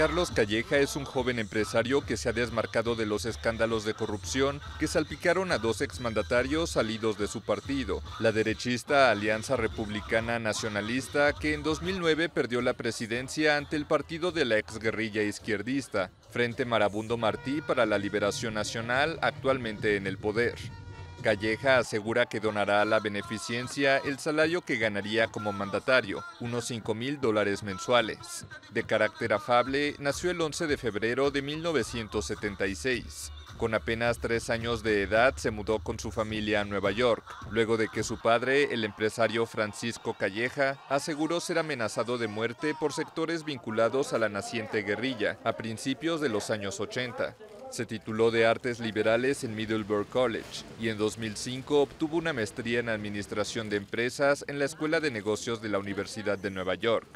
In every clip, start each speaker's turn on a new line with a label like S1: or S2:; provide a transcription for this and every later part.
S1: Carlos Calleja es un joven empresario que se ha desmarcado de los escándalos de corrupción que salpicaron a dos exmandatarios salidos de su partido, la derechista Alianza Republicana Nacionalista, que en 2009 perdió la presidencia ante el partido de la exguerrilla izquierdista, Frente Marabundo Martí para la Liberación Nacional, actualmente en el poder. Calleja asegura que donará a la beneficencia el salario que ganaría como mandatario, unos 5 mil dólares mensuales. De carácter afable, nació el 11 de febrero de 1976. Con apenas tres años de edad se mudó con su familia a Nueva York, luego de que su padre, el empresario Francisco Calleja, aseguró ser amenazado de muerte por sectores vinculados a la naciente guerrilla a principios de los años 80. Se tituló de Artes Liberales en Middleburg College y en 2005 obtuvo una maestría en Administración de Empresas en la Escuela de Negocios de la Universidad de Nueva York.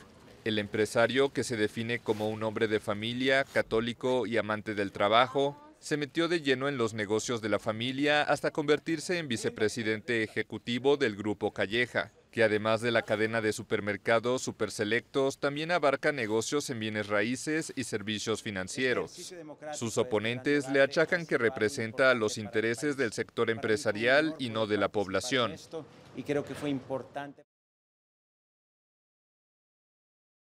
S1: El empresario, que se define como un hombre de familia, católico y amante del trabajo, se metió de lleno en los negocios de la familia hasta convertirse en vicepresidente ejecutivo del Grupo Calleja que además de la cadena de supermercados superselectos, también abarca negocios en bienes raíces y servicios financieros. Este Sus oponentes le achacan que representa los intereses del sector empresarial y no de la población. Y creo que fue importante.